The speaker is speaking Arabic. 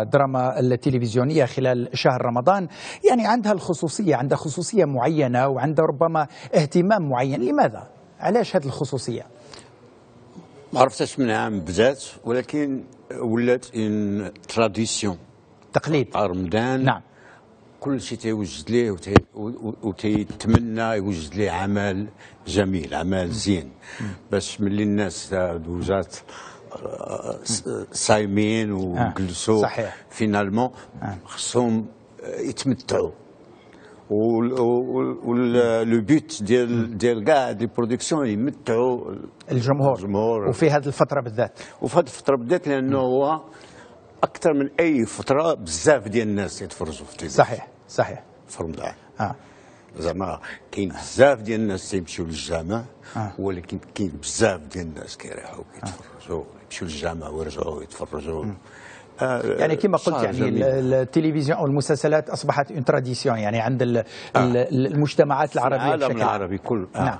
الدراما التلفزيونية خلال شهر رمضان يعني عندها الخصوصية عندها خصوصية معينة وعندها ربما اهتمام معين لماذا؟ علاش هذه الخصوصية؟ ما عرفتش من عام بذات ولكن ولات ان تراديسيون تقليد رمضان نعم كل شيء تيوجد ليه وتيتمنى يوجد ليه عمل جميل عمل زين باش ملي الناس دوزات صايمين وجلسوا آه، صحيح فينالمون آه. خصهم يتمتعوا ولو بيت ديال ديال كاع دي البرودكسيون يمتعوا الجمهور الجمهور وفي هذه الفتره بالذات وفي هذه الفتره بالذات لانه هو اكثر من اي فتره بزاف ديال الناس يتفرجوا في التلفزيون صحيح صحيح في رمضان اه زعما كاين بزاف ديال الناس تيمشيو للجامع آه. ولكن كاين بزاف ديال الناس كيريحوا كيتفرجوا يمشيو للجامع ويرجعوا يتفرجوا آه، يعني كما قلت يعني التلفزيون او المسلسلات اصبحت اون تراديسيون يعني عند آه. المجتمعات العربيه العالم العربي كله نعم